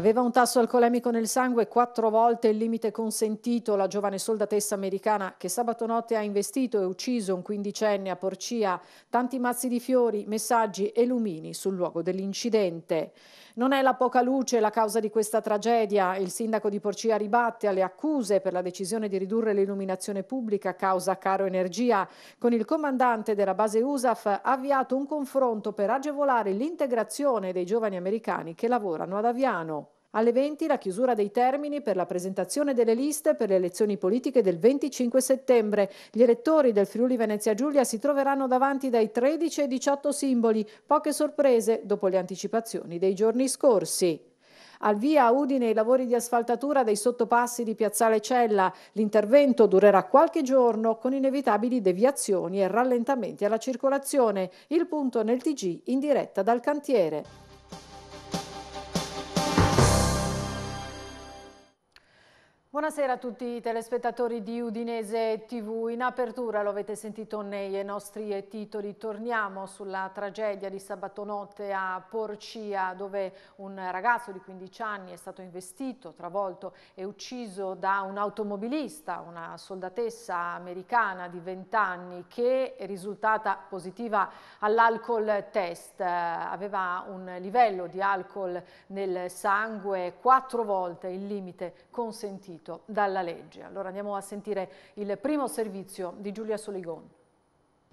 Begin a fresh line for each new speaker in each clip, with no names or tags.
Aveva un tasso alcolemico nel sangue quattro volte il limite consentito. La giovane soldatessa americana che sabato notte ha investito e ucciso un quindicenne a Porcia. Tanti mazzi di fiori, messaggi e lumini sul luogo dell'incidente. Non è la poca luce la causa di questa tragedia. Il sindaco di Porcia ribatte alle accuse per la decisione di ridurre l'illuminazione pubblica a causa caro energia. Con il comandante della base USAF ha avviato un confronto per agevolare l'integrazione dei giovani americani che lavorano ad Aviano. Alle 20 la chiusura dei termini per la presentazione delle liste per le elezioni politiche del 25 settembre. Gli elettori del Friuli Venezia Giulia si troveranno davanti dai 13 ai 18 simboli, poche sorprese dopo le anticipazioni dei giorni scorsi. Al via Udine i lavori di asfaltatura dei sottopassi di Piazzale Cella. L'intervento durerà qualche giorno con inevitabili deviazioni e rallentamenti alla circolazione. Il punto nel TG in diretta dal cantiere. Buonasera a tutti i telespettatori di Udinese TV. In apertura, lo avete sentito nei nostri titoli, torniamo sulla tragedia di sabato notte a Porcia, dove un ragazzo di 15 anni è stato investito, travolto e ucciso da un automobilista, una soldatessa americana di 20 anni che è risultata positiva all'alcol test. Aveva un livello di alcol nel sangue quattro volte il limite consentito stabilito dalla legge. Allora andiamo a sentire il primo servizio di Giulia
Soligon.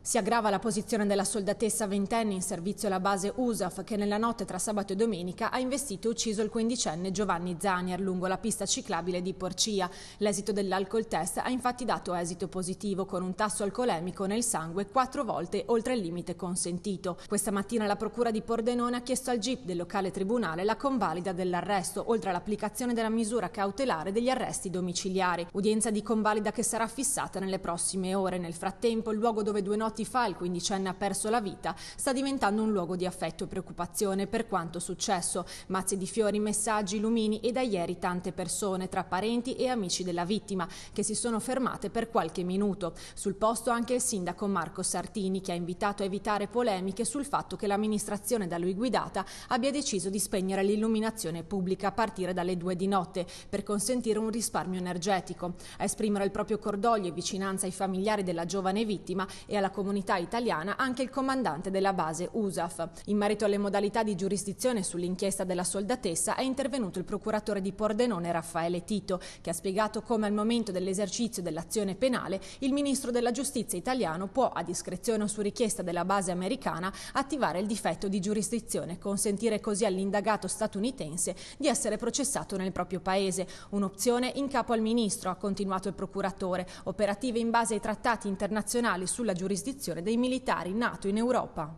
Si aggrava la posizione della soldatessa ventenne in servizio alla base USAF che nella notte tra sabato e domenica ha investito e ucciso il quindicenne Giovanni Zanier lungo la pista ciclabile di Porcia. L'esito dell'alcol test ha infatti dato esito positivo con un tasso alcolemico nel sangue quattro volte oltre il limite consentito. Questa mattina la procura di Pordenone ha chiesto al GIP del locale tribunale la convalida dell'arresto oltre all'applicazione della misura cautelare degli arresti domiciliari. Udienza di convalida che sarà fissata nelle prossime ore. Nel frattempo il luogo dove due notti giorni fa il quindicenne ha perso la vita, sta diventando un luogo di affetto e preoccupazione per quanto successo. Mazze di fiori, messaggi, lumini e da ieri tante persone, tra parenti e amici della vittima, che si sono fermate per qualche minuto. Sul posto anche il sindaco Marco Sartini, che ha invitato a evitare polemiche sul fatto che l'amministrazione da lui guidata abbia deciso di spegnere l'illuminazione pubblica a partire dalle due di notte per consentire un risparmio energetico. A esprimere il proprio cordoglio e vicinanza ai familiari della giovane vittima e alla comunità comunità italiana anche il comandante della base USAF. In merito alle modalità di giurisdizione sull'inchiesta della soldatessa è intervenuto il procuratore di Pordenone Raffaele Tito, che ha spiegato come al momento dell'esercizio dell'azione penale il ministro della giustizia italiano può, a discrezione o su richiesta della base americana, attivare il difetto di giurisdizione e consentire così all'indagato statunitense di essere processato nel proprio paese. Un'opzione in capo al ministro, ha continuato il procuratore, operative in base ai trattati internazionali sulla giurisdizione giurisdizione dei militari NATO in Europa.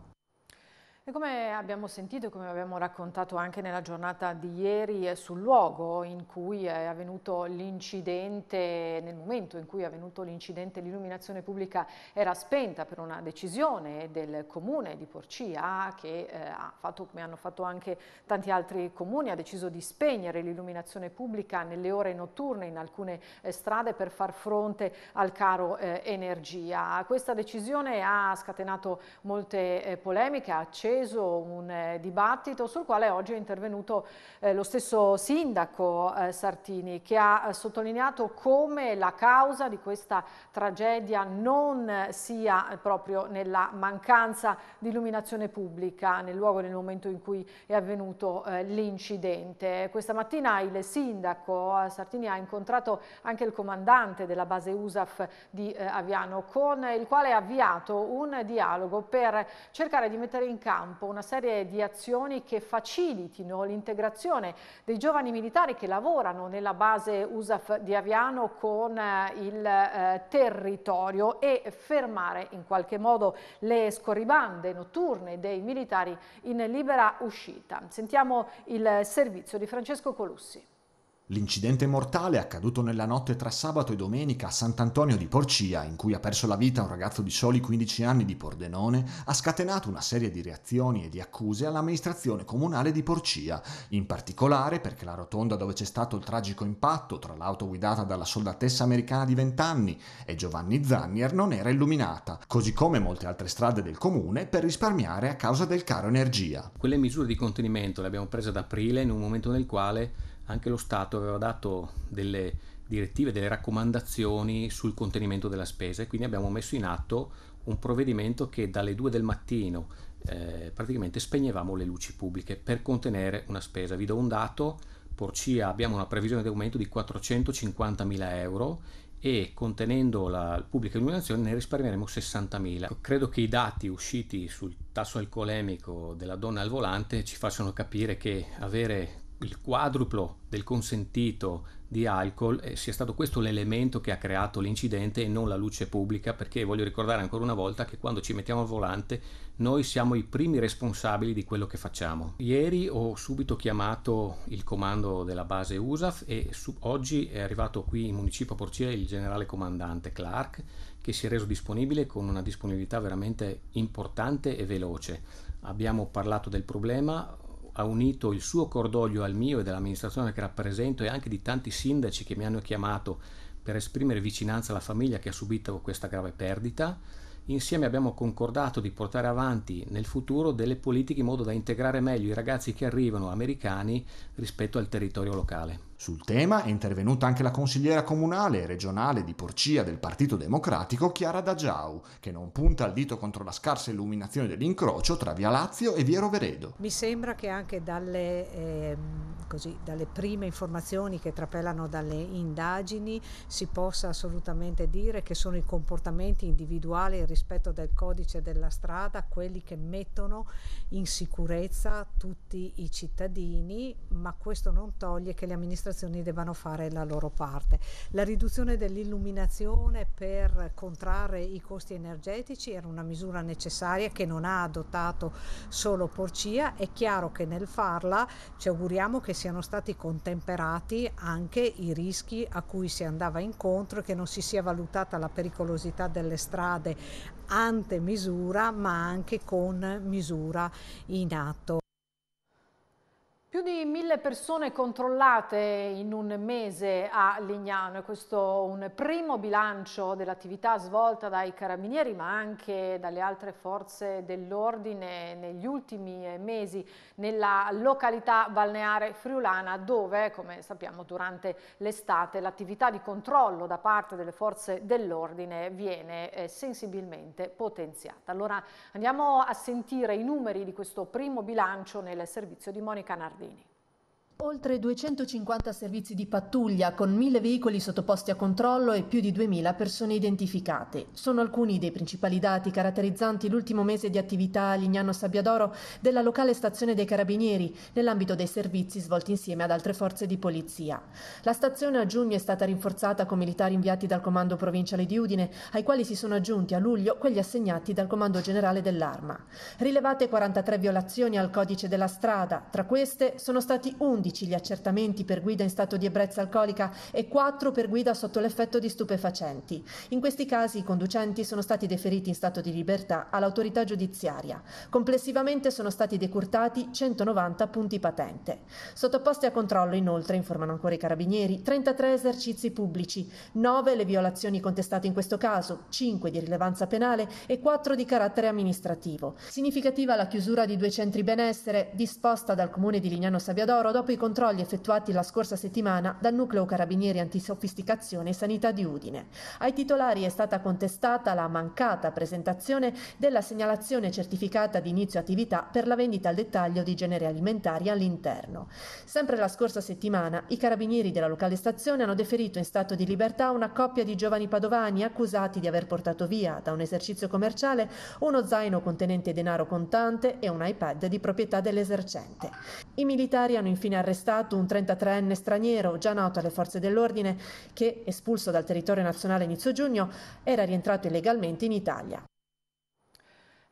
E come abbiamo sentito e come abbiamo raccontato anche nella giornata di ieri sul luogo in cui è avvenuto l'incidente, nel momento in cui è avvenuto l'incidente l'illuminazione pubblica era spenta per una decisione del comune di Porcia che eh, ha fatto come hanno fatto anche tanti altri comuni, ha deciso di spegnere l'illuminazione pubblica nelle ore notturne in alcune eh, strade per far fronte al caro eh, energia. Questa decisione ha scatenato molte eh, polemiche, ha acceso acceso un eh, dibattito sul quale oggi è intervenuto eh, lo stesso sindaco eh, Sartini che ha sottolineato come la causa di questa tragedia non sia proprio nella mancanza di illuminazione pubblica nel luogo nel momento in cui è avvenuto l'incidente. Questa mattina il sindaco Sartini ha incontrato anche il comandante della base USAF di Aviano con il quale ha avviato un dialogo per cercare di mettere in campo campo una serie di azioni che facilitino l'integrazione dei giovani militari che lavorano nella base USAF di Aviano con eh, il eh, territorio e fermare in qualche modo le scorribande notturne dei militari in libera uscita. Sentiamo il servizio di Francesco Colussi.
L'incidente mortale accaduto nella notte tra sabato e domenica a Sant'Antonio di Porcia, in cui ha perso la vita un ragazzo di soli 15 anni di Pordenone, ha scatenato una serie di reazioni e di accuse all'amministrazione comunale di Porcia, in particolare perché la rotonda dove c'è stato il tragico impatto tra l'auto guidata dalla soldatessa americana di 20 anni e Giovanni Zannier non era illuminata, così come molte altre strade del comune per risparmiare a causa del caro energia.
Quelle misure di contenimento le abbiamo prese ad aprile in un momento nel quale anche lo Stato aveva dato delle direttive, delle raccomandazioni sul contenimento della spesa e quindi abbiamo messo in atto un provvedimento che dalle 2 del mattino eh, praticamente spegnevamo le luci pubbliche per contenere una spesa. Vi do un dato, Porcia abbiamo una previsione di aumento di 450.000 euro e contenendo la pubblica illuminazione ne risparmieremo 60.000. Credo che i dati usciti sul tasso alcolemico della donna al volante ci facciano capire che avere il quadruplo del consentito di alcol eh, sia stato questo l'elemento che ha creato l'incidente e non la luce pubblica, perché voglio ricordare ancora una volta che quando ci mettiamo al volante noi siamo i primi responsabili di quello che facciamo. Ieri ho subito chiamato il comando della base USAF e su- oggi è arrivato qui in municipio Porcile il generale comandante Clark che si è reso disponibile con una disponibilità veramente importante e veloce. Abbiamo parlato del problema, ha unito il suo cordoglio al mio e dell'amministrazione che rappresento e anche di tanti sindaci che mi hanno chiamato per esprimere vicinanza alla famiglia che ha subito questa grave perdita. Insieme abbiamo concordato di portare avanti nel futuro delle politiche in modo da integrare meglio i ragazzi che arrivano americani rispetto al territorio locale. Sul tema è intervenuta anche la consigliera comunale e regionale di Porcia del Partito Democratico Chiara Dagiau,
che non punta il dito contro la scarsa illuminazione dell'incrocio tra Via Lazio e Via Roveredo.
Mi sembra che anche dalle, eh, così, dalle prime informazioni che trapelano dalle indagini si possa assolutamente dire che sono i comportamenti individuali rispetto del codice della strada quelli che mettono in sicurezza tutti i cittadini, ma questo non toglie che le amministrazioni amministrazioni debbano fare la loro parte. La riduzione dell'illuminazione per contrarre i costi energetici era una misura necessaria che non ha adottato solo Porcia, è chiaro che nel farla ci auguriamo che siano stati contemperati anche i rischi a cui si andava incontro e che non si sia valutata la pericolosità delle strade ante misura ma anche con misura in atto più di mille persone controllate in un mese a Lignano e questo è un primo bilancio dell'attività svolta dai carabinieri ma anche dalle altre forze dell'ordine negli ultimi eh, mesi nella località balneare friulana dove come sappiamo durante l'estate l'attività di controllo da parte delle forze dell'ordine viene eh, sensibilmente potenziata. Allora andiamo a sentire i numeri di questo primo bilancio nel servizio di Monica Nardini. Salvini.
Oltre 250 servizi di pattuglia con 1000 veicoli sottoposti a controllo e più di 2000 persone identificate. Sono alcuni dei principali dati caratterizzanti l'ultimo mese di attività a Lignano Sabbiadoro della locale stazione dei Carabinieri nell'ambito dei servizi svolti insieme ad altre forze di polizia. La stazione a giugno è stata rinforzata con militari inviati dal Comando Provinciale di Udine, ai quali si sono aggiunti a luglio quelli assegnati dal Comando Generale dell'Arma. Rilevate 43 violazioni al codice della strada, tra queste sono stati 11 12 gli accertamenti per guida in stato di ebbrezza alcolica e 4 per guida sotto l'effetto di stupefacenti. In questi casi i conducenti sono stati deferiti in stato di libertà all'autorità giudiziaria. Complessivamente sono stati decurtati 190 punti patente. Sottoposti a controllo inoltre, informano ancora i carabinieri, 33 esercizi pubblici, 9 le violazioni contestate in questo caso, 5 di rilevanza penale e 4 di carattere amministrativo. Significativa la chiusura di due centri benessere disposta dal comune di Lignano Sabbiadoro dopo i controlli effettuati la scorsa settimana dal nucleo Carabinieri antisofisticazione e Sanità di Udine. Ai titolari è stata contestata la mancata presentazione della segnalazione certificata di inizio attività per la vendita al dettaglio di generi alimentari all'interno. Sempre la scorsa settimana i carabinieri della locale stazione hanno deferito in stato di libertà una coppia di giovani padovani accusati di aver portato via da un esercizio commerciale uno zaino contenente denaro contante e un iPad di proprietà dell'esercente. I militari hanno infine arrestato un 33enne straniero, già noto alle forze dell'ordine, che, espulso dal territorio nazionale inizio giugno, era rientrato illegalmente in Italia.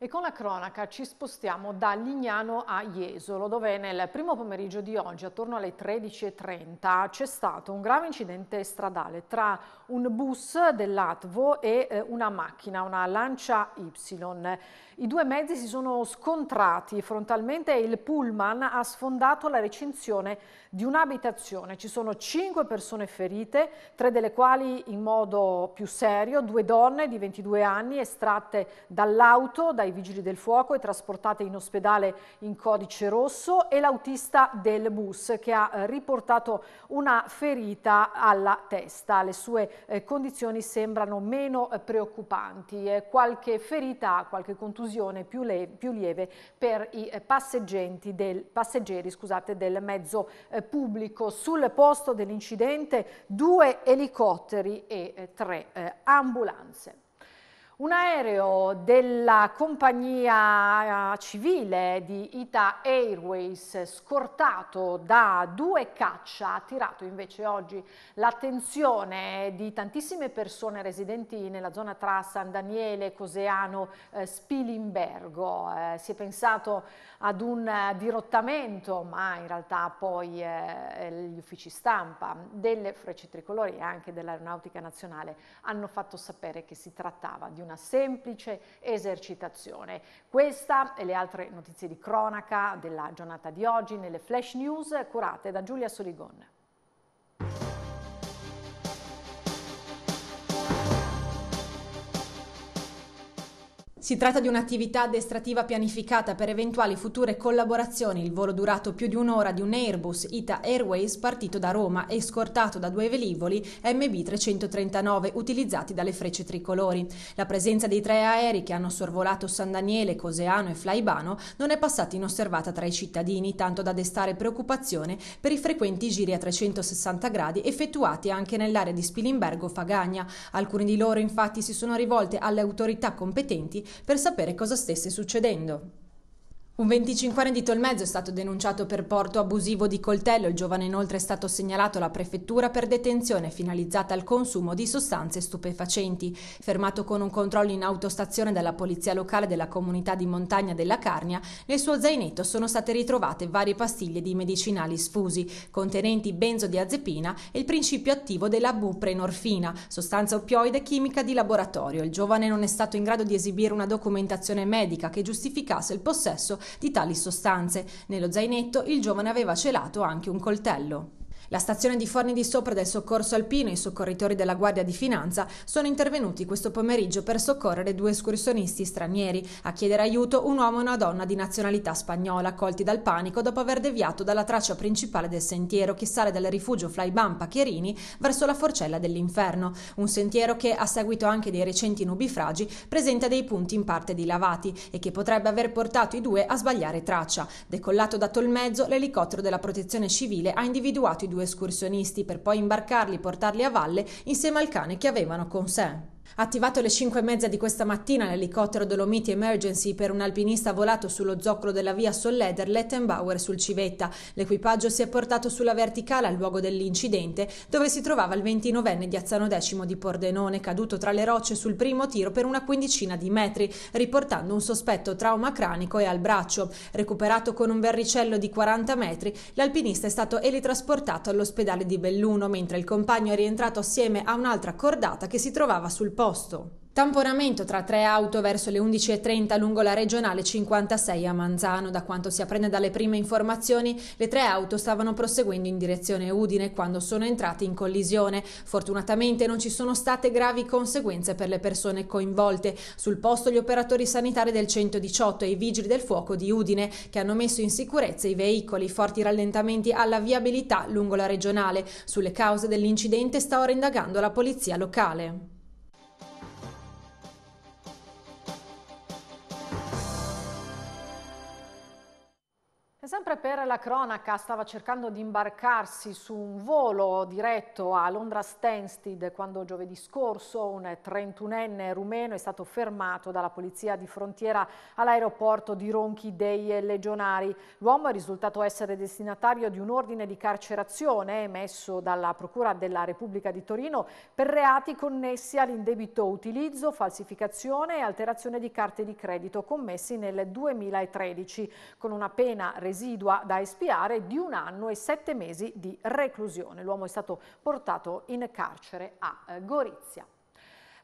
E con la cronaca ci spostiamo da Lignano a Jesolo, dove nel primo pomeriggio di oggi, attorno alle 13.30, c'è stato un grave incidente stradale tra un bus dell'Atvo e eh, una macchina, una Lancia Y. I due mezzi si sono scontrati frontalmente e il pullman ha sfondato la recinzione di un'abitazione. Ci sono cinque persone ferite, tre delle quali in modo più serio, due donne di 22 anni estratte dall'auto dai vigili del fuoco e trasportate in ospedale in codice rosso e l'autista del bus che ha riportato una ferita alla testa. Le sue eh, condizioni sembrano meno eh, preoccupanti. Eh, qualche ferita, qualche contusione esclusione più, le, più lieve per i eh, del, passeggeri scusate, del mezzo eh, pubblico. Sul posto dell'incidente due elicotteri e eh, tre ambulanze. Un aereo della compagnia eh, civile di Ita Airways scortato da due caccia ha attirato invece oggi l'attenzione di tantissime persone residenti nella zona tra San Daniele, Coseano, eh, Spilimbergo. Eh, si è pensato ad un eh, dirottamento ma in realtà poi eh, gli uffici stampa delle frecce tricolori e anche dell'Aeronautica Nazionale hanno fatto sapere che si trattava di un una semplice esercitazione. Questa e le altre notizie di cronaca della giornata di oggi nelle flash news curate da Giulia Soligon.
Si tratta di un'attività addestrativa pianificata per eventuali future collaborazioni, il volo durato più di un'ora di un Airbus Ita Airways partito da Roma e scortato da due velivoli MB339 utilizzati dalle frecce tricolori. La presenza dei tre aerei che hanno sorvolato San Daniele, Coseano e Flaibano non è passata inosservata tra i cittadini, tanto da destare preoccupazione per i frequenti giri a 360 gradi effettuati anche nell'area di Spilimbergo-Fagagna. Alcuni di loro infatti si sono rivolte alle autorità competenti per sapere cosa stesse succedendo. Un 25enne di Tolmezzo è stato denunciato per porto abusivo di coltello. Il giovane inoltre è stato segnalato alla prefettura per detenzione finalizzata al consumo di sostanze stupefacenti. Fermato con un controllo in autostazione dalla polizia locale della comunità di montagna della Carnia, nel suo zainetto sono state ritrovate varie pastiglie di medicinali sfusi, contenenti benzodiazepina e il principio attivo della buprenorfina, sostanza oppioide chimica di laboratorio. Il giovane non è stato in grado di esibire una documentazione medica che giustificasse il possesso di tali sostanze. Nello zainetto il giovane aveva celato anche un coltello. La stazione di Forni di Sopra del Soccorso Alpino e i soccorritori della Guardia di Finanza sono intervenuti questo pomeriggio per soccorrere due escursionisti stranieri. A chiedere aiuto un uomo e una donna di nazionalità spagnola, colti dal panico dopo aver deviato dalla traccia principale del sentiero che sale dal rifugio Flybampa Pacherini verso la forcella dell'inferno. Un sentiero che, a seguito anche dei recenti nubifragi, presenta dei punti in parte dilavati e che potrebbe aver portato i due a sbagliare traccia. Decollato da Tolmezzo, l'elicottero della protezione civile ha individuato i due due escursionisti per poi imbarcarli e portarli a valle insieme al cane che avevano con sé. Attivato alle 5 e mezza di questa mattina l'elicottero Dolomiti Emergency per un alpinista volato sullo zoccolo della via Solleder Lettenbauer sul Civetta. L'equipaggio si è portato sulla verticale al luogo dell'incidente dove si trovava il 29enne di Azzano X di Pordenone caduto tra le rocce sul primo tiro per una quindicina di metri riportando un sospetto trauma cranico e al braccio. Recuperato con un verricello di 40 metri l'alpinista è stato elitrasportato all'ospedale di Belluno mentre il compagno è rientrato assieme a un'altra cordata che si trovava sul posto. Tamponamento tra tre auto verso le 11.30 lungo la regionale 56 a Manzano. Da quanto si apprende dalle prime informazioni, le tre auto stavano proseguendo in direzione Udine quando sono entrate in collisione. Fortunatamente non ci sono state gravi conseguenze per le persone coinvolte. Sul posto gli operatori sanitari del 118 e i vigili del fuoco di Udine che hanno messo in sicurezza i veicoli, forti rallentamenti alla viabilità lungo la regionale. Sulle cause dell'incidente sta ora indagando la polizia locale.
Sempre per la cronaca stava cercando di imbarcarsi su un volo diretto a Londra Stansted quando giovedì scorso un 31enne rumeno è stato fermato dalla polizia di frontiera all'aeroporto di Ronchi dei Legionari. L'uomo è risultato essere destinatario di un ordine di carcerazione emesso dalla Procura della Repubblica di Torino per reati connessi all'indebito utilizzo, falsificazione e alterazione di carte di credito commessi nel 2013 con una pena residenziale residua da espiare di un anno e sette mesi di reclusione. L'uomo è stato portato in carcere a eh, Gorizia.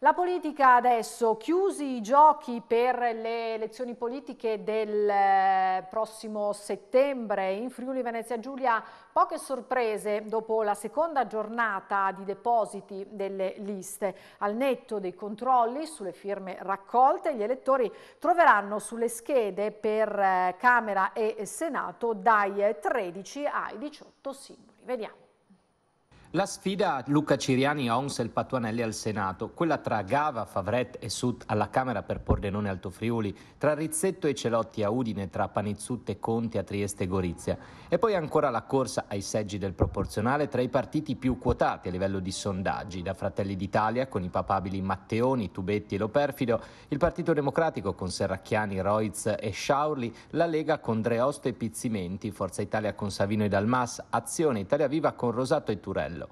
La politica adesso, chiusi i giochi per le elezioni politiche del eh, prossimo settembre in Friuli Venezia Giulia, poche sorprese dopo la seconda giornata di depositi delle liste. Al netto dei controlli sulle firme raccolte, gli elettori troveranno sulle schede per eh, Camera e Senato dai 13 ai 18 simboli. Vediamo.
La sfida Luca Ciriani, Ons e Patuanelli al Senato, quella tra Gava, Favret e Sud alla Camera per Pordenone Alto Friuli, tra Rizzetto e Celotti a Udine, tra Panizzutte e Conti a Trieste e Gorizia. E poi ancora la corsa ai seggi del proporzionale tra i partiti più quotati a livello di sondaggi, da Fratelli d'Italia con i papabili Matteoni, Tubetti e Loperfido, il Partito Democratico con Serracchiani, Roiz e Sciaurli, la Lega con Dreosto e Pizzimenti, Forza Italia con Savino e Dalmas, Azione Italia Viva con Rosato e Turello.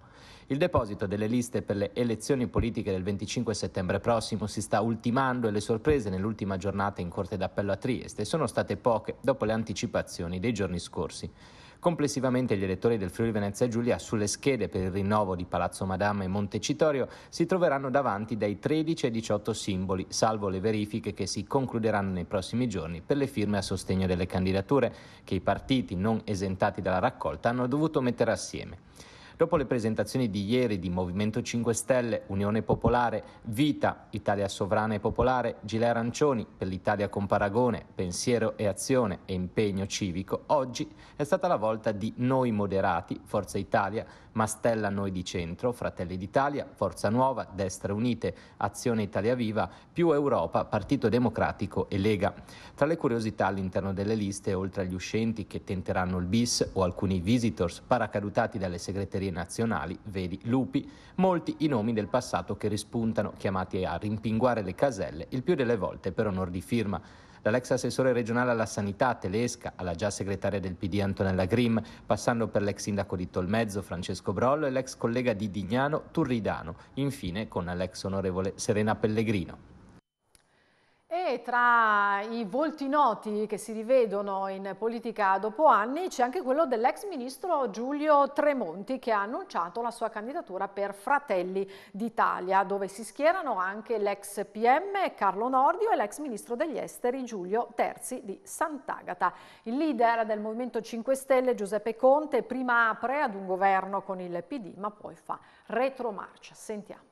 Il deposito delle liste per le elezioni politiche del 25 settembre prossimo si sta ultimando e le sorprese nell'ultima giornata in Corte d'Appello a Trieste sono state poche dopo le anticipazioni dei giorni scorsi. Complessivamente gli elettori del Friuli Venezia Giulia sulle schede per il rinnovo di Palazzo Madama e Montecitorio si troveranno davanti dai 13 ai 18 simboli, salvo le verifiche che si concluderanno nei prossimi giorni per le firme a sostegno delle candidature che i partiti non esentati dalla raccolta hanno dovuto mettere assieme. Dopo le presentazioni di ieri di Movimento 5 Stelle, Unione Popolare, Vita, Italia Sovrana e Popolare, Gile Arancioni, per l'Italia con paragone, pensiero e azione e impegno civico, oggi è stata la volta di Noi Moderati, Forza Italia, Mastella Noi di Centro, Fratelli d'Italia, Forza Nuova, Destra Unite, Azione Italia Viva, più Europa, Partito Democratico e Lega. Tra le curiosità all'interno delle liste, oltre agli uscenti che tenteranno il bis o alcuni visitors paracadutati dalle segreterie serie nazionali, vedi Lupi, molti i nomi del passato che rispuntano, chiamati a rimpinguare le caselle, il più delle volte per onor di firma dall'ex assessore regionale alla sanità Telesca alla già segretaria del PD Antonella Grimm, passando per l'ex sindaco di Tolmezzo Francesco Brollo e l'ex collega di Dignano Turridano, infine con l'ex onorevole Serena Pellegrino.
E tra i volti noti che si rivedono in politica dopo anni c'è anche quello dell'ex ministro Giulio Tremonti che ha annunciato la sua candidatura per Fratelli d'Italia dove si schierano anche l'ex PM Carlo Nordio e l'ex ministro degli esteri Giulio Terzi di Sant'Agata. Il leader del Movimento 5 Stelle Giuseppe Conte prima apre ad un governo con il PD ma poi fa retromarcia. Sentiamo.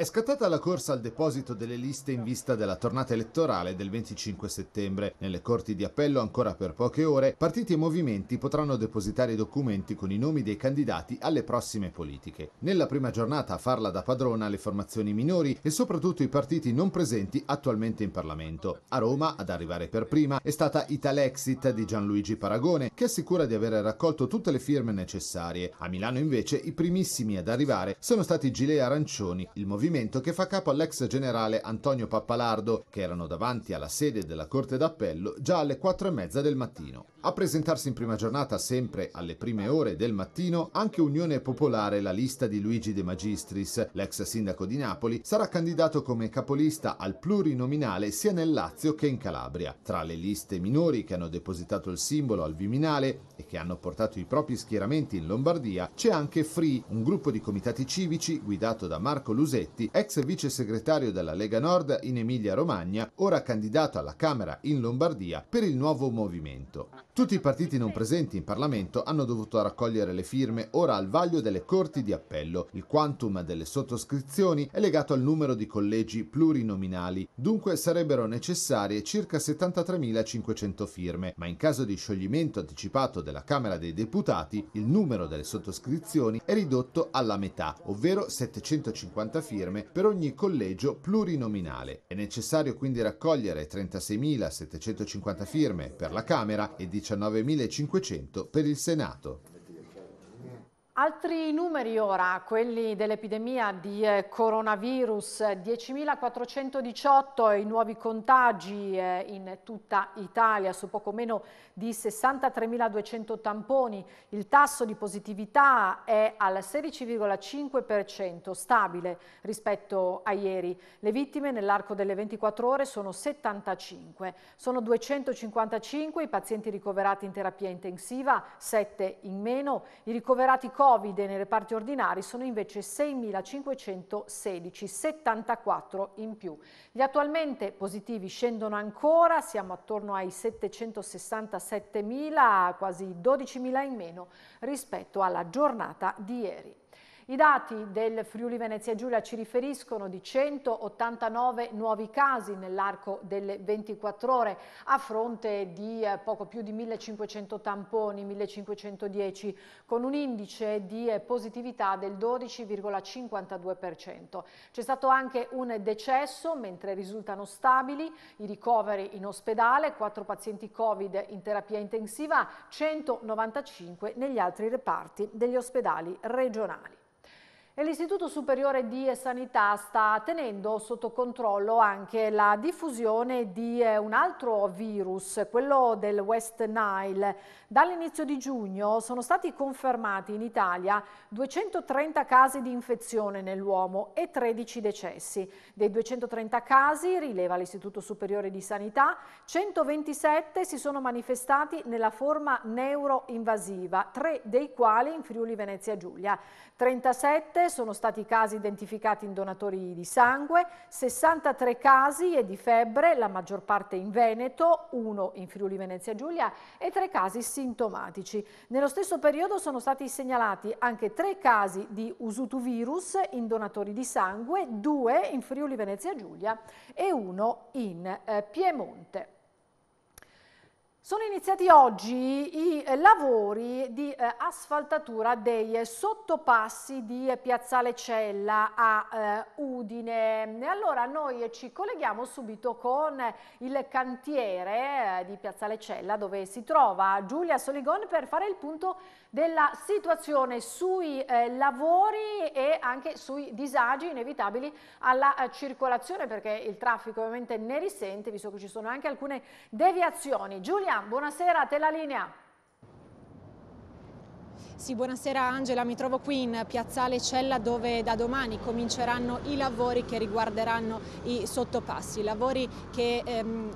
È scattata la corsa al deposito delle liste in vista della tornata elettorale del 25 settembre. Nelle corti di appello ancora per poche ore, partiti e movimenti potranno depositare i documenti con i nomi dei candidati alle prossime politiche. Nella prima giornata a farla da padrona le formazioni minori e soprattutto i partiti non presenti attualmente in Parlamento. A Roma, ad arrivare per prima, è stata Italexit di Gianluigi Paragone, che assicura di aver raccolto tutte le firme necessarie. A Milano invece i primissimi ad arrivare sono stati Gilea Arancioni, il movimento movimento che fa capo all'ex generale Antonio Pappalardo, che erano davanti alla sede della Corte d'Appello già alle 4 e mezza del mattino. A presentarsi in prima giornata sempre alle prime ore del mattino anche Unione Popolare la lista di Luigi De Magistris, l'ex sindaco di Napoli, sarà candidato come capolista al plurinominale sia nel Lazio che in Calabria. Tra le liste minori che hanno depositato il simbolo al Viminale e che hanno portato i propri schieramenti in Lombardia c'è anche Free, un gruppo di comitati civici guidato da Marco Lusetti Giorgetti, ex vice segretario della Lega Nord in Emilia-Romagna, ora candidato alla Camera in Lombardia per il nuovo movimento. Tutti i partiti non presenti in Parlamento hanno dovuto raccogliere le firme ora al vaglio delle corti di appello. Il quantum delle sottoscrizioni è legato al numero di collegi plurinominali, dunque sarebbero necessarie circa 73.500 firme, ma in caso di scioglimento anticipato della Camera dei Deputati il numero delle sottoscrizioni è ridotto alla metà, ovvero 750 firme per ogni collegio plurinominale. È necessario quindi raccogliere 36.750 firme per la Camera e 19 19.500 per il Senato.
Altri numeri ora, quelli dell'epidemia di eh, coronavirus, 10.418 i nuovi contagi eh, in tutta Italia su poco meno di 63.200 tamponi, il tasso di positività è al 16,5%, stabile rispetto a ieri. Le vittime nell'arco delle 24 ore sono 75, sono 255 i pazienti ricoverati in terapia intensiva, 7 in meno, i ricoverati Covid Covid nei reparti ordinari sono invece 6.516, 74 in più. Gli attualmente positivi scendono ancora, siamo attorno ai 767.000, quasi 12.000 in meno rispetto alla giornata di ieri. I dati del Friuli Venezia Giulia ci riferiscono di 189 nuovi casi nell'arco delle 24 ore a fronte di eh, poco più di 1500 tamponi, 1510, con un indice di eh, positività del 12,52%. C'è stato anche un decesso, mentre risultano stabili i ricoveri in ospedale, 4 pazienti Covid in terapia intensiva, 195 negli altri reparti degli ospedali regionali l'Istituto Superiore di Sanità sta tenendo sotto controllo anche la diffusione di eh, un altro virus, quello del West Nile. Dall'inizio di giugno sono stati confermati in Italia 230 casi di infezione nell'uomo e 13 decessi. Dei 230 casi, rileva l'Istituto Superiore di Sanità, 127 si sono manifestati nella forma neuroinvasiva, tre dei quali in Friuli Venezia Giulia. 37 sono stati casi identificati in donatori di sangue, 63 casi e di febbre, la maggior parte in Veneto, uno in Friuli Venezia Giulia e tre casi sintomatici. Nello stesso periodo sono stati segnalati anche tre casi di usutuvirus in donatori di sangue, due in Friuli Venezia Giulia e uno in eh, Piemonte. Sono iniziati oggi i eh, lavori di eh, asfaltatura dei sottopassi di Piazzale Cella a eh, Udine. E allora noi ci colleghiamo subito con il cantiere di Piazzale Cella dove si trova Giulia Soligon per fare il punto della situazione sui eh, lavori e anche sui disagi inevitabili alla eh, circolazione perché il traffico ovviamente ne risente visto che ci sono anche alcune deviazioni. Giulia, buonasera, a te la linea.
Sì, buonasera Angela, mi trovo qui in Piazzale Cella dove da domani cominceranno i lavori che riguarderanno i sottopassi, lavori che ehm,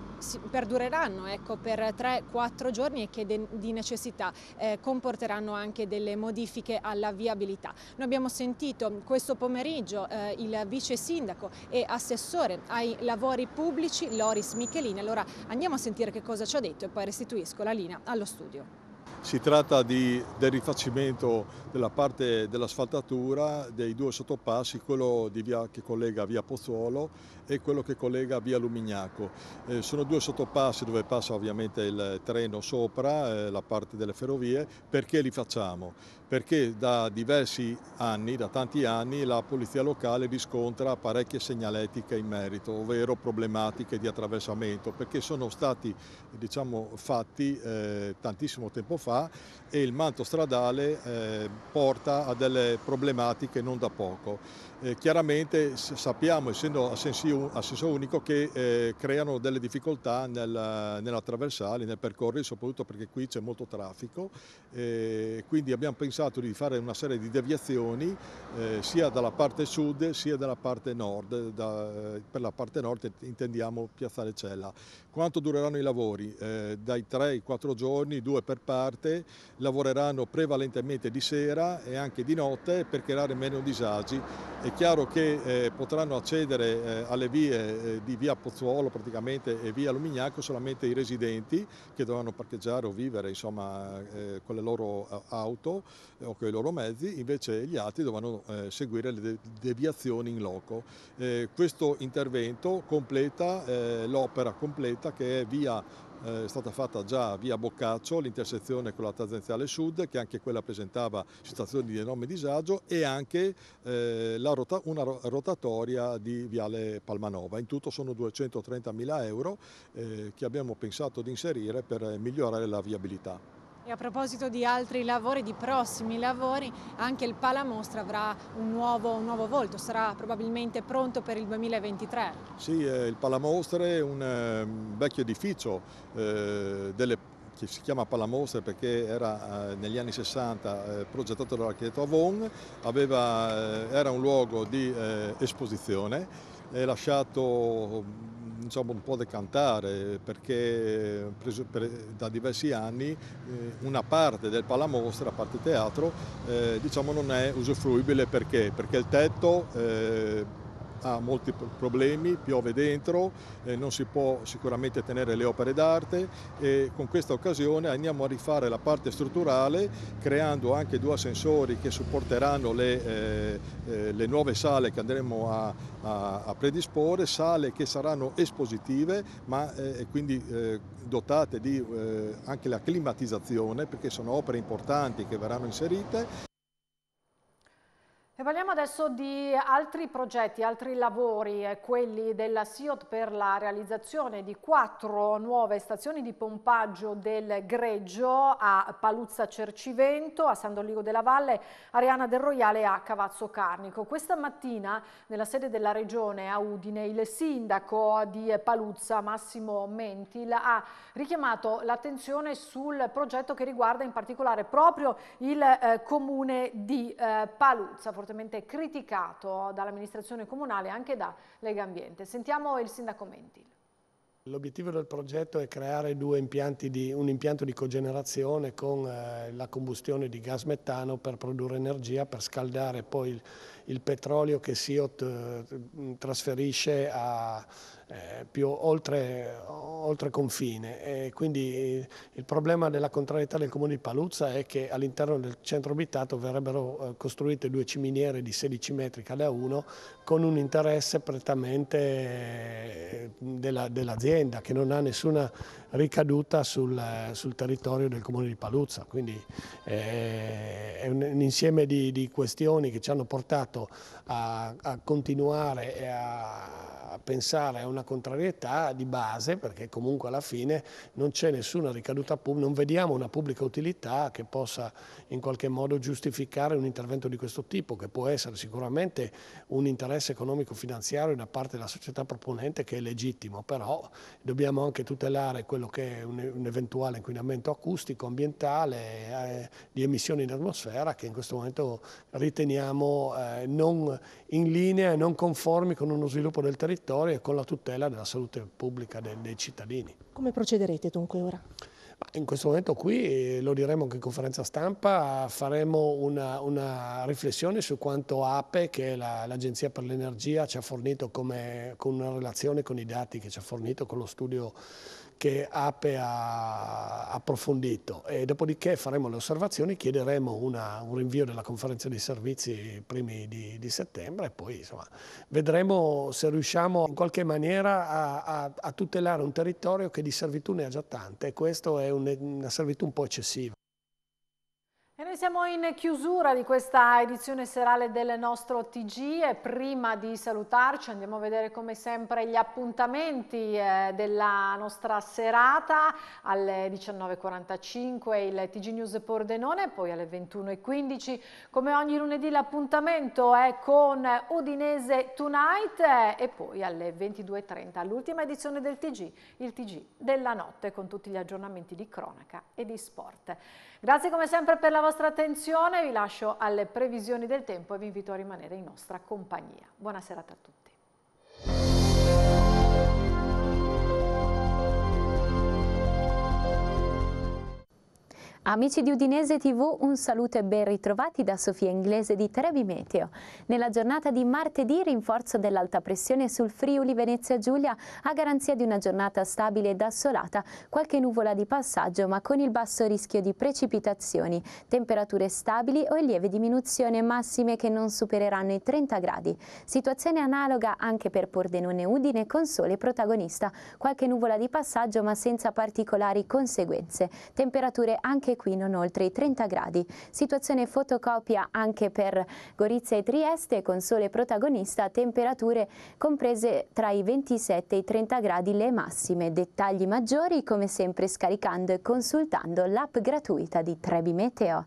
perdureranno ecco, per 3-4 giorni e che di necessità eh, comporteranno anche delle modifiche alla viabilità. Noi abbiamo sentito questo pomeriggio eh, il vice sindaco e assessore ai lavori pubblici Loris Michelini, allora andiamo a sentire che cosa ci ha detto e poi restituisco la linea allo studio.
Si tratta di, del rifacimento della parte dell'asfaltatura dei due sottopassi, quello via, che collega via Pozzuolo e quello che collega via Lumignaco. Eh, sono due sottopassi dove passa ovviamente il treno sopra, eh, la parte delle ferrovie. Perché li facciamo? Perché da diversi anni, da tanti anni, la polizia locale riscontra parecchie segnaletiche in merito, ovvero problematiche di attraversamento, perché sono stati diciamo, fatti eh, tantissimo tempo fa fa e il manto stradale eh, porta a delle problematiche non da poco eh, chiaramente sappiamo, essendo a senso, unico, che eh, creano delle difficoltà nel, nell'attraversare, nel percorrere, soprattutto perché qui c'è molto traffico. Eh, quindi abbiamo pensato di fare una serie di deviazioni eh, sia dalla parte sud sia dalla parte nord. Da, per la parte nord intendiamo piazzare Cella. Quanto dureranno i lavori? Eh, dai 3 ai 4 giorni, due per parte, lavoreranno prevalentemente di sera e anche di notte per creare meno disagi e chiaro che eh, potranno accedere eh, alle vie eh, di via Pozzuolo praticamente e via Lumignaco solamente i residenti che dovranno parcheggiare o vivere insomma, eh, con le loro eh, auto eh, o con i loro mezzi, invece gli altri dovranno seguire le deviazioni in loco. questo intervento completa l'opera completa che è via eh, è stata fatta già via Boccaccio, l'intersezione con la tangenziale sud, che anche quella presentava situazioni di enorme disagio, e anche eh, rota una rotatoria di Viale Palmanova. In tutto sono 230 mila euro eh, che abbiamo pensato di inserire per migliorare la viabilità.
E a proposito di altri lavori, di prossimi lavori, anche il Palamostra avrà un nuovo, un nuovo volto, sarà probabilmente pronto per il 2023.
Sì, eh, il Palamostra è un eh, vecchio edificio eh, delle che si chiama Palamostra perché era eh, negli anni 60 eh, progettato dall'architetto Avon, aveva, eh, era un luogo di eh, esposizione, è lasciato diciamo, un po' decantare perché da diversi anni eh, una parte del palamostra, parte teatro, eh, diciamo, non è usufruibile perché? Perché il tetto eh, ha molti problemi, piove dentro, eh, non si può sicuramente tenere le opere d'arte e con questa occasione andiamo a rifare la parte strutturale creando anche due ascensori che supporteranno le, eh, eh, le nuove sale che andremo a, a, a, predisporre, sale che saranno espositive ma eh, quindi eh, dotate di eh, anche la climatizzazione perché sono opere importanti che verranno inserite.
E parliamo adesso di altri progetti, altri lavori, eh, quelli della SIOT per la realizzazione di quattro nuove stazioni di pompaggio del greggio a Paluzza Cercivento, a San Doligo della Valle, Ariana del Royale e a Cavazzo Carnico. Questa mattina nella sede della regione a Udine il sindaco di Paluzza Massimo Mentil ha richiamato l'attenzione sul progetto che riguarda in particolare proprio il eh, comune di eh, Paluzza fortemente criticato dall'amministrazione comunale e anche da Lega Ambiente. Sentiamo il sindaco Mentil.
L'obiettivo del progetto è creare di, un impianto di cogenerazione con eh, la combustione di gas metano per produrre energia, per scaldare poi il il petrolio che SIOT eh, trasferisce a, eh, più oltre, oltre confine. E quindi eh, il problema della contrarietà del comune di Paluzza è che all'interno del centro abitato verrebbero eh, costruite due ciminiere di 16 metri cada uno con un interesse prettamente dell'azienda dell che non ha nessuna ricaduta sul, sul, territorio del comune di Paluzza. Quindi è un, un insieme di, di questioni che ci hanno portato portato a, a continuare a pensare a una contrarietà di base, perché comunque alla fine non c'è nessuna ricaduta pubblica, non vediamo una pubblica utilità che possa in qualche modo giustificare un intervento di questo tipo, che può essere sicuramente un interesse economico-finanziario da parte della società proponente che è legittimo, però dobbiamo anche tutelare quello che è un, eventuale inquinamento acustico, ambientale, eh, di emissioni in atmosfera che in questo momento riteniamo eh, non in linea e non conformi con uno sviluppo del territorio territorio e con la tutela della salute pubblica dei, dei cittadini.
Come procederete dunque ora?
In questo momento qui, eh, lo diremo anche in conferenza stampa, faremo una, una riflessione su quanto APE, che è l'Agenzia la, per l'Energia, ci ha fornito come, con una relazione con i dati che ci ha fornito con lo studio che APE ha approfondito e dopodiché faremo le osservazioni, chiederemo una, un rinvio della conferenza dei servizi primi di, di settembre e poi insomma, vedremo se riusciamo in qualche maniera a, a, a, tutelare un territorio che di servitù ne ha già tante e questa è un, una servitù un po' eccessiva
noi siamo in chiusura di questa edizione serale del nostro TG e prima di salutarci andiamo a vedere come sempre gli appuntamenti eh, della nostra serata alle 19.45 il TG News Pordenone poi alle 21.15 come ogni lunedì l'appuntamento è con Udinese Tonight eh, e poi alle 22.30 l'ultima edizione del TG, il TG della notte con tutti gli aggiornamenti di cronaca e di sport. Grazie come sempre per la vostra vostra attenzione, vi lascio alle previsioni del tempo e vi invito a rimanere in nostra compagnia. Buona serata a tutti.
Amici di Udinese TV, un saluto e ben ritrovati da Sofia Inglese di Trevi Meteo. Nella giornata di martedì rinforzo dell'alta pressione sul Friuli Venezia Giulia a garanzia di una giornata stabile ed assolata, qualche nuvola di passaggio ma con il basso rischio di precipitazioni, temperature stabili o in lieve diminuzione massime che non supereranno i 30 gradi. Situazione analoga anche per Pordenone Udine con sole protagonista, qualche nuvola di passaggio ma senza particolari conseguenze, temperature anche qui non oltre i 30 gradi. Situazione fotocopia anche per Gorizia e Trieste con sole protagonista, temperature comprese tra i 27 e i 30 gradi le massime. Dettagli maggiori come sempre scaricando e consultando l'app gratuita di Trebi Meteo.